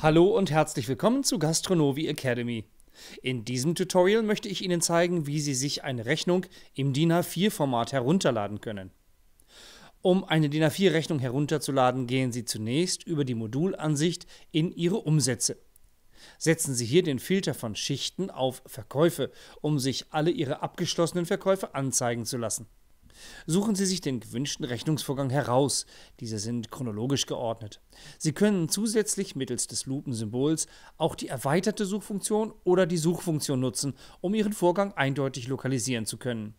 Hallo und herzlich willkommen zu Gastronovi Academy. In diesem Tutorial möchte ich Ihnen zeigen, wie Sie sich eine Rechnung im DIN A4-Format herunterladen können. Um eine DIN A4-Rechnung herunterzuladen, gehen Sie zunächst über die Modulansicht in Ihre Umsätze. Setzen Sie hier den Filter von Schichten auf Verkäufe, um sich alle Ihre abgeschlossenen Verkäufe anzeigen zu lassen. Suchen Sie sich den gewünschten Rechnungsvorgang heraus. Diese sind chronologisch geordnet. Sie können zusätzlich mittels des Lupensymbols auch die erweiterte Suchfunktion oder die Suchfunktion nutzen, um Ihren Vorgang eindeutig lokalisieren zu können.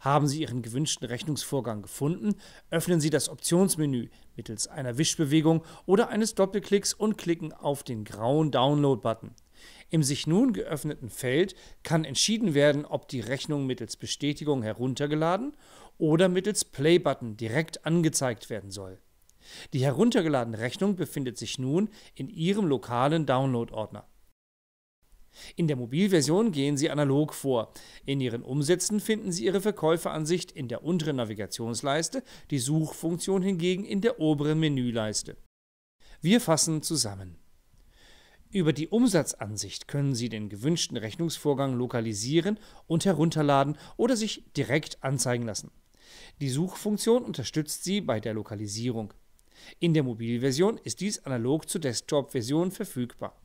Haben Sie Ihren gewünschten Rechnungsvorgang gefunden, öffnen Sie das Optionsmenü mittels einer Wischbewegung oder eines Doppelklicks und klicken auf den grauen Download-Button. Im sich nun geöffneten Feld kann entschieden werden, ob die Rechnung mittels Bestätigung heruntergeladen oder mittels Play-Button direkt angezeigt werden soll. Die heruntergeladene Rechnung befindet sich nun in Ihrem lokalen Download-Ordner. In der Mobilversion gehen Sie analog vor. In Ihren Umsätzen finden Sie Ihre Verkäuferansicht in der unteren Navigationsleiste, die Suchfunktion hingegen in der oberen Menüleiste. Wir fassen zusammen. Über die Umsatzansicht können Sie den gewünschten Rechnungsvorgang lokalisieren und herunterladen oder sich direkt anzeigen lassen. Die Suchfunktion unterstützt Sie bei der Lokalisierung. In der Mobilversion ist dies analog zur Desktop-Version verfügbar.